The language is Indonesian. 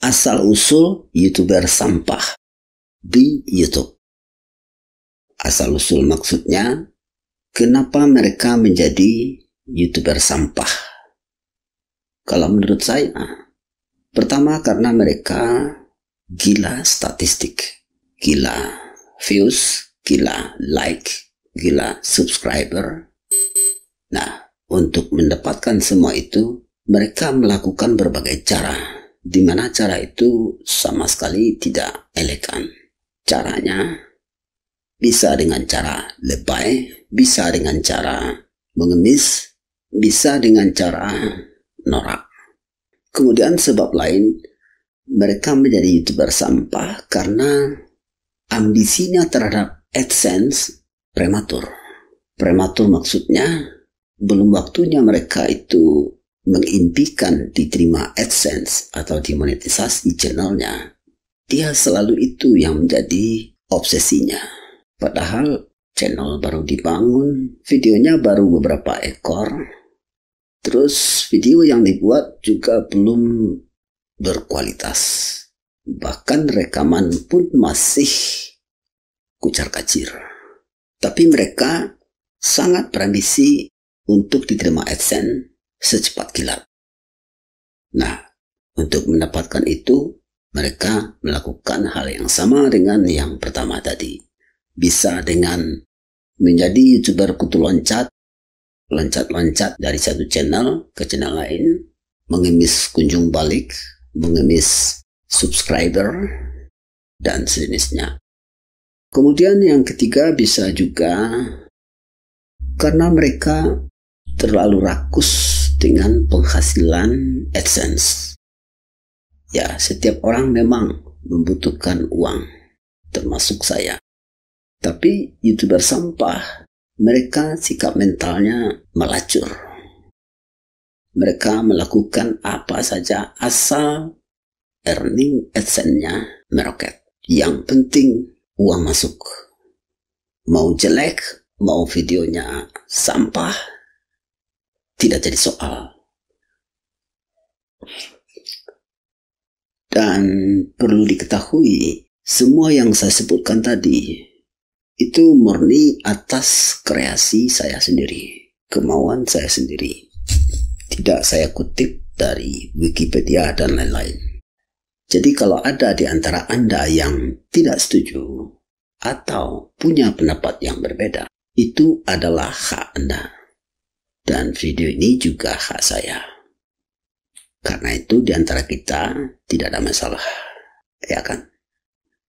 asal-usul YouTuber sampah di YouTube. Asal-usul maksudnya, kenapa mereka menjadi YouTuber sampah? Kalau menurut saya, pertama karena mereka gila statistik, gila views, gila like, gila subscriber. Nah, untuk mendapatkan semua itu, mereka melakukan berbagai cara di mana cara itu sama sekali tidak elegan. Caranya bisa dengan cara lebay, bisa dengan cara mengemis, bisa dengan cara norak. Kemudian sebab lain mereka menjadi youtuber sampah karena ambisinya terhadap AdSense prematur. Prematur maksudnya belum waktunya mereka itu mengimpikan diterima AdSense atau dimonetisasi channelnya, dia selalu itu yang menjadi obsesinya. Padahal channel baru dibangun, videonya baru beberapa ekor, terus video yang dibuat juga belum berkualitas. Bahkan rekaman pun masih kucar kacir. Tapi mereka sangat berambisi untuk diterima AdSense secepat kilat. Nah, untuk mendapatkan itu, mereka melakukan hal yang sama dengan yang pertama tadi. Bisa dengan menjadi youtuber kutu loncat, loncat-loncat dari satu channel ke channel lain, mengemis kunjung balik, mengemis subscriber, dan sejenisnya. Kemudian yang ketiga bisa juga karena mereka terlalu rakus dengan penghasilan AdSense. Ya, setiap orang memang membutuhkan uang, termasuk saya. Tapi YouTuber sampah, mereka sikap mentalnya melacur. Mereka melakukan apa saja asal earning AdSense-nya meroket. Yang penting uang masuk. Mau jelek, mau videonya sampah, tidak jadi soal. Dan perlu diketahui, semua yang saya sebutkan tadi itu murni atas kreasi saya sendiri, kemauan saya sendiri. Tidak saya kutip dari Wikipedia dan lain-lain. Jadi kalau ada di antara Anda yang tidak setuju atau punya pendapat yang berbeda, itu adalah hak Anda. Dan video ini juga hak saya. Karena itu di antara kita tidak ada masalah. Ya kan?